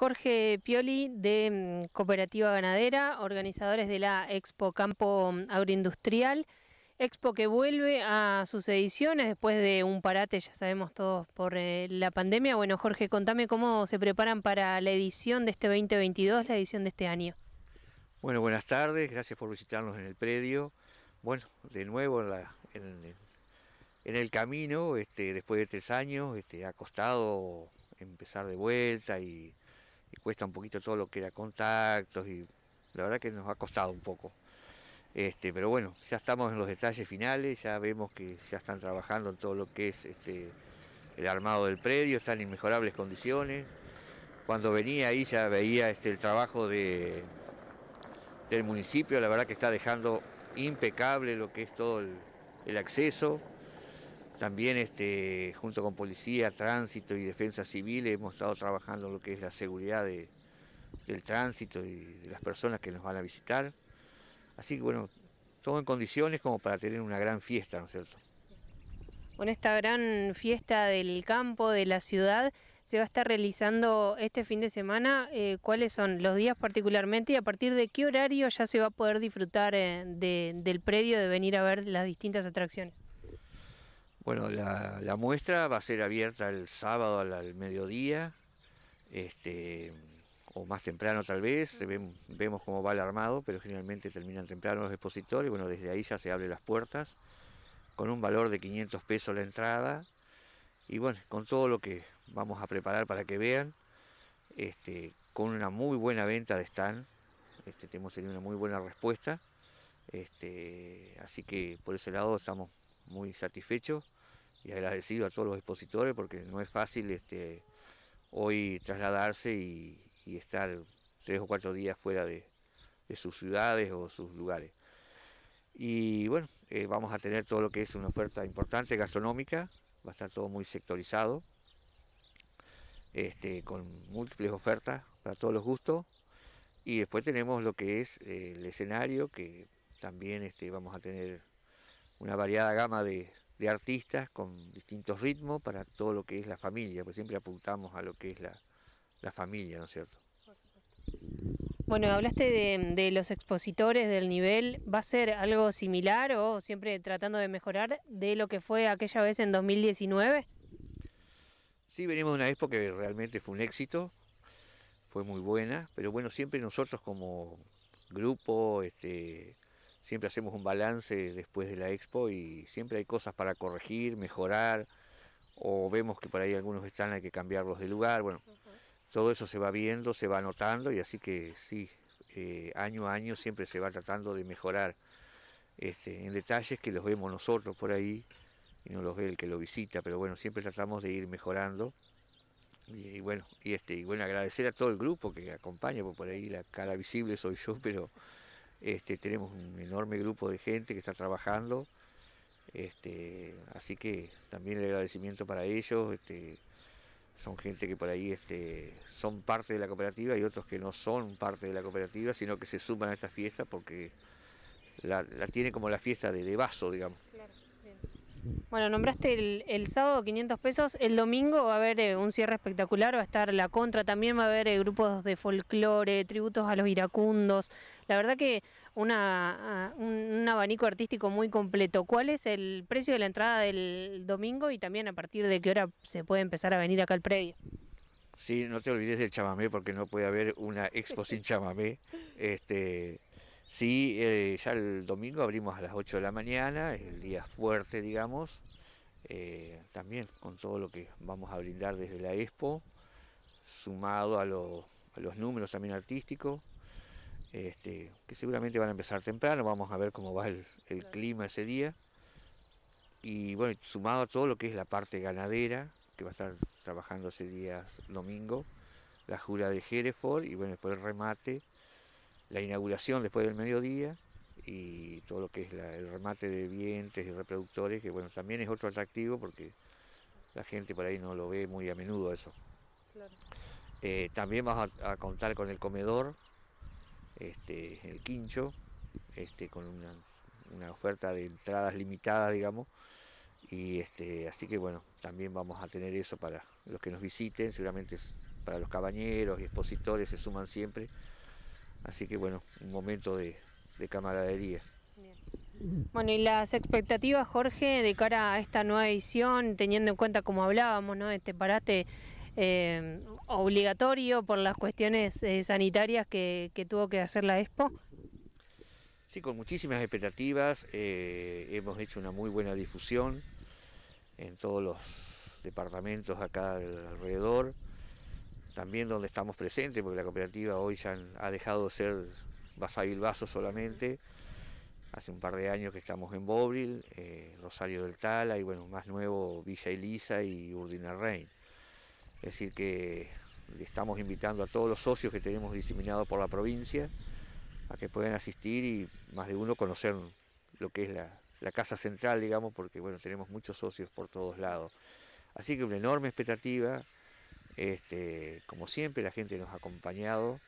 Jorge Pioli de mm, Cooperativa Ganadera, organizadores de la Expo Campo mm, Agroindustrial. Expo que vuelve a sus ediciones después de un parate, ya sabemos todos, por eh, la pandemia. Bueno, Jorge, contame cómo se preparan para la edición de este 2022, la edición de este año. Bueno, buenas tardes, gracias por visitarnos en el predio. Bueno, de nuevo en, el camino, este, después de tres años, ha este, costado empezar de vuelta y cuesta un poquito todo lo que era contactos y la verdad que nos ha costado un poco. Este, pero bueno, ya estamos en los detalles finales, ya vemos que ya están trabajando en todo lo que es este, el armado del predio, están en inmejorables condiciones. Cuando venía ahí ya veía este, el trabajo de, del municipio, la verdad que está dejando impecable lo que es todo el acceso. También este, junto con policía, tránsito y defensa civil hemos estado trabajando lo que es la seguridad del tránsito y de las personas que nos van a visitar. Así que bueno, todo en condiciones como para tener una gran fiesta, ¿no es cierto? Con esta gran fiesta del campo, de la ciudad, se va a estar realizando este fin de semana. Eh, ¿Cuáles son los días particularmente y a partir de qué horario ya se va a poder disfrutar eh, del predio, de venir a ver las distintas atracciones? Bueno, la, muestra va a ser abierta el sábado al, mediodía, este, o más temprano tal vez, vemos, cómo va el armado, pero generalmente terminan temprano los expositores, bueno, desde ahí ya se abren las puertas, con un valor de 500 pesos la entrada, y bueno, con todo lo que vamos a preparar para que vean, este, con una muy buena venta de stand, este, hemos tenido una muy buena respuesta, este, así que por ese lado estamos muy satisfecho y agradecido a todos los expositores porque no es fácil este, hoy trasladarse y, estar tres o cuatro días fuera de, sus ciudades o sus lugares. Y bueno, eh, vamos a tener todo lo que es una oferta importante gastronómica, va a estar todo muy sectorizado, este, con múltiples ofertas para todos los gustos. Y después tenemos lo que es eh, el escenario, que también este, vamos a tener una variada gama de, artistas con distintos ritmos para todo lo que es la familia, porque siempre apuntamos a lo que es la, familia, ¿no es cierto? Bueno, hablaste de, los expositores, del nivel. ¿Va a ser algo similar o siempre tratando de mejorar de lo que fue aquella vez en 2019? Sí, venimos de una vez que realmente fue un éxito, fue muy buena, pero bueno, siempre nosotros como grupo, este, siempre hacemos un balance después de la expo y siempre hay cosas para corregir, mejorar, o vemos que por ahí algunos están, hay que cambiarlos de lugar. Bueno, todo eso se va viendo, se va notando y así que sí, eh, año a año siempre se va tratando de mejorar este, en detalles que los vemos nosotros por ahí y no los ve el que lo visita, pero bueno, siempre tratamos de ir mejorando. Y, bueno, y este, y bueno, agradecer a todo el grupo que acompaña, porque por ahí la cara visible soy yo, pero este, tenemos un enorme grupo de gente que está trabajando, este, así que también el agradecimiento para ellos. Este, son gente que por ahí son parte de la cooperativa y otros que no son parte de la cooperativa, sino que se suman a esta fiesta porque la, tiene como la fiesta de, de vaso, digamos. Bueno, nombraste el, sábado 500 pesos, el domingo va a haber eh, un cierre espectacular, va a estar la contra, también va a haber eh, grupos de folclore, tributos a los iracundos, la verdad que una, ah, un, abanico artístico muy completo. ¿Cuál es el precio de la entrada del domingo y también a partir de qué hora se puede empezar a venir acá al predio? Sí, no te olvides del chamamé porque no puede haber una expo sin chamamé. Este, Sí, eh, ya el domingo abrimos a las 8 de la mañana, el día fuerte, digamos, eh, también con todo lo que vamos a brindar desde la Expo, sumado a, los números también artísticos, este, que seguramente van a empezar temprano, vamos a ver cómo va el, el clima ese día, y bueno, sumado a todo lo que es la parte ganadera, que va a estar trabajando ese día domingo, la jura de Hereford, y bueno, después el remate la inauguración después del mediodía y todo lo que es el remate de vientes y reproductores, que bueno, también es otro atractivo porque la gente por ahí no lo ve muy a menudo eso. Eh, también vamos a, contar con el comedor, este, el quincho, este, con una, oferta de entradas limitadas, digamos. Y este, así que bueno, también vamos a tener eso para los que nos visiten, seguramente para los cabañeros y expositores se suman siempre. Así que bueno, un momento de, camaradería. Bueno, y las expectativas, Jorge, de cara a esta nueva edición, teniendo en cuenta, como hablábamos, ¿no? este parate eh, obligatorio por las cuestiones eh, sanitarias que, tuvo que hacer la Expo. Sí, con muchísimas expectativas, eh, hemos hecho una muy buena difusión en todos los departamentos acá alrededor también donde estamos presentes, porque la cooperativa hoy ya ha dejado de ser Vaso solamente. Hace un par de años que estamos en Bobril, eh, Rosario del Tala y bueno, más nuevo Villa Elisa y Urdina Rein. Es decir que estamos invitando a todos los socios que tenemos diseminados por la provincia a que puedan asistir y más de uno conocer lo que es la, la casa central, digamos, porque bueno, tenemos muchos socios por todos lados. Así que una enorme expectativa. Este, como siempre, la gente nos ha acompañado.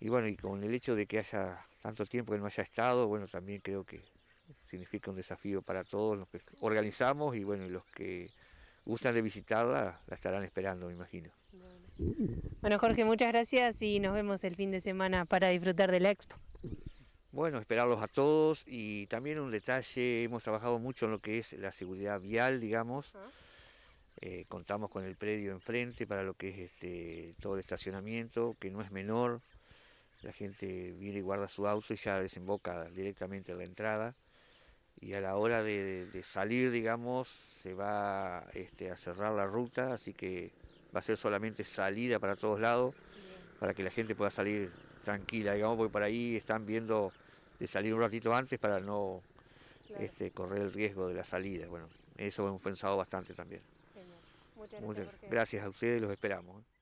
Y bueno, y con el hecho de que haya tanto tiempo que no haya estado, bueno, también creo que significa un desafío para todos los que organizamos y bueno, los que gustan de visitarla la estarán esperando, me imagino. Bueno, Jorge, muchas gracias y nos vemos el fin de semana para disfrutar del la expo. Bueno, esperarlos a todos y también un detalle, hemos trabajado mucho en lo que es la seguridad vial, digamos. Ah. Eh, contamos con el predio enfrente para lo que es este, todo el estacionamiento, que no es menor. La gente viene y guarda su auto y ya desemboca directamente a la entrada. Y a la hora de, salir, digamos, se va este, a cerrar la ruta, así que va a ser solamente salida para todos lados, para que la gente pueda salir tranquila, digamos, porque por ahí están viendo de salir un ratito antes para no este, correr el riesgo de la salida. Bueno, eso hemos pensado bastante también. Muchas gracias, gracias a ustedes, los esperamos.